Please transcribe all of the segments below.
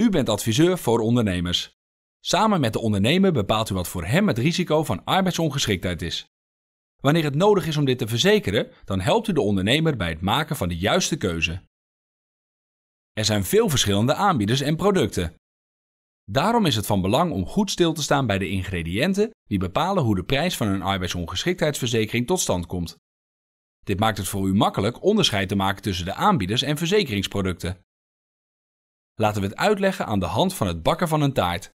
U bent adviseur voor ondernemers. Samen met de ondernemer bepaalt u wat voor hem het risico van arbeidsongeschiktheid is. Wanneer het nodig is om dit te verzekeren, dan helpt u de ondernemer bij het maken van de juiste keuze. Er zijn veel verschillende aanbieders en producten. Daarom is het van belang om goed stil te staan bij de ingrediënten die bepalen hoe de prijs van een arbeidsongeschiktheidsverzekering tot stand komt. Dit maakt het voor u makkelijk onderscheid te maken tussen de aanbieders en verzekeringsproducten. Laten we het uitleggen aan de hand van het bakken van een taart.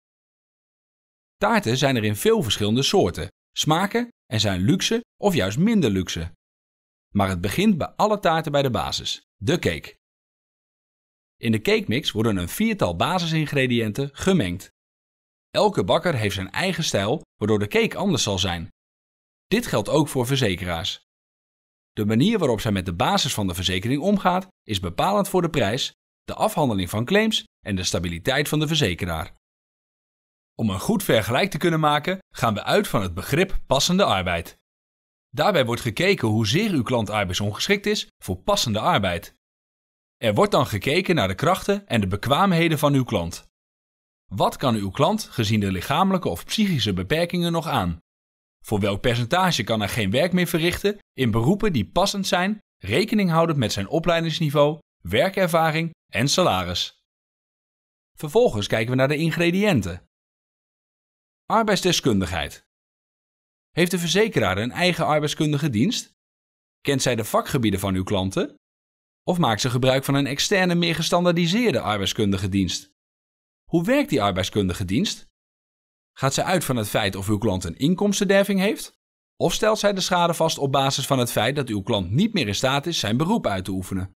Taarten zijn er in veel verschillende soorten, smaken en zijn luxe of juist minder luxe. Maar het begint bij alle taarten bij de basis, de cake. In de cakemix worden een viertal basisingrediënten gemengd. Elke bakker heeft zijn eigen stijl, waardoor de cake anders zal zijn. Dit geldt ook voor verzekeraars. De manier waarop zij met de basis van de verzekering omgaat is bepalend voor de prijs de afhandeling van claims en de stabiliteit van de verzekeraar. Om een goed vergelijk te kunnen maken, gaan we uit van het begrip passende arbeid. Daarbij wordt gekeken hoe zeer uw klant arbeidsongeschikt is voor passende arbeid. Er wordt dan gekeken naar de krachten en de bekwaamheden van uw klant. Wat kan uw klant gezien de lichamelijke of psychische beperkingen nog aan? Voor welk percentage kan hij geen werk meer verrichten in beroepen die passend zijn, rekening houdend met zijn opleidingsniveau, werkervaring en salaris. Vervolgens kijken we naar de ingrediënten. Arbeidsdeskundigheid. Heeft de verzekeraar een eigen arbeidskundige dienst? Kent zij de vakgebieden van uw klanten? Of maakt ze gebruik van een externe, meer gestandaardiseerde arbeidskundige dienst? Hoe werkt die arbeidskundige dienst? Gaat zij uit van het feit of uw klant een inkomstenderving heeft? Of stelt zij de schade vast op basis van het feit dat uw klant niet meer in staat is zijn beroep uit te oefenen?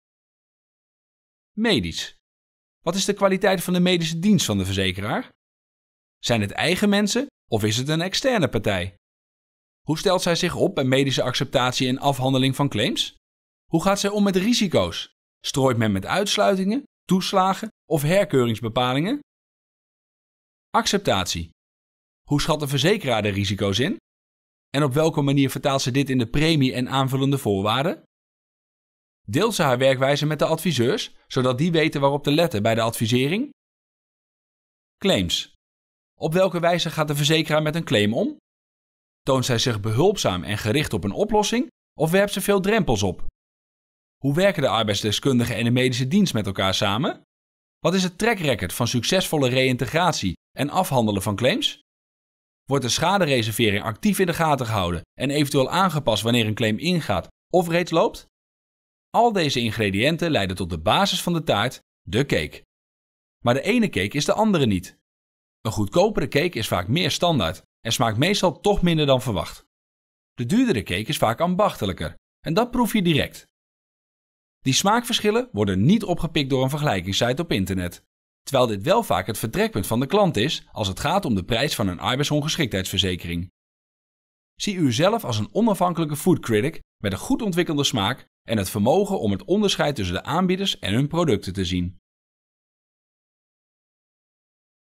medisch. Wat is de kwaliteit van de medische dienst van de verzekeraar? Zijn het eigen mensen of is het een externe partij? Hoe stelt zij zich op bij medische acceptatie en afhandeling van claims? Hoe gaat zij om met risico's? Strooit men met uitsluitingen, toeslagen of herkeuringsbepalingen? Acceptatie. Hoe schat de verzekeraar de risico's in? En op welke manier vertaalt ze dit in de premie en aanvullende voorwaarden? Deelt ze haar werkwijze met de adviseurs, zodat die weten waarop te letten bij de advisering? Claims. Op welke wijze gaat de verzekeraar met een claim om? Toont zij zich behulpzaam en gericht op een oplossing of werpt ze veel drempels op? Hoe werken de arbeidsdeskundigen en de medische dienst met elkaar samen? Wat is het track record van succesvolle reïntegratie en afhandelen van claims? Wordt de schadereservering actief in de gaten gehouden en eventueel aangepast wanneer een claim ingaat of reeds loopt? Al deze ingrediënten leiden tot de basis van de taart, de cake. Maar de ene cake is de andere niet. Een goedkopere cake is vaak meer standaard en smaakt meestal toch minder dan verwacht. De duurdere cake is vaak ambachtelijker en dat proef je direct. Die smaakverschillen worden niet opgepikt door een vergelijkingssite op internet, terwijl dit wel vaak het vertrekpunt van de klant is als het gaat om de prijs van een arbeidsongeschiktheidsverzekering. Zie u zelf als een onafhankelijke food critic met een goed ontwikkelde smaak en het vermogen om het onderscheid tussen de aanbieders en hun producten te zien.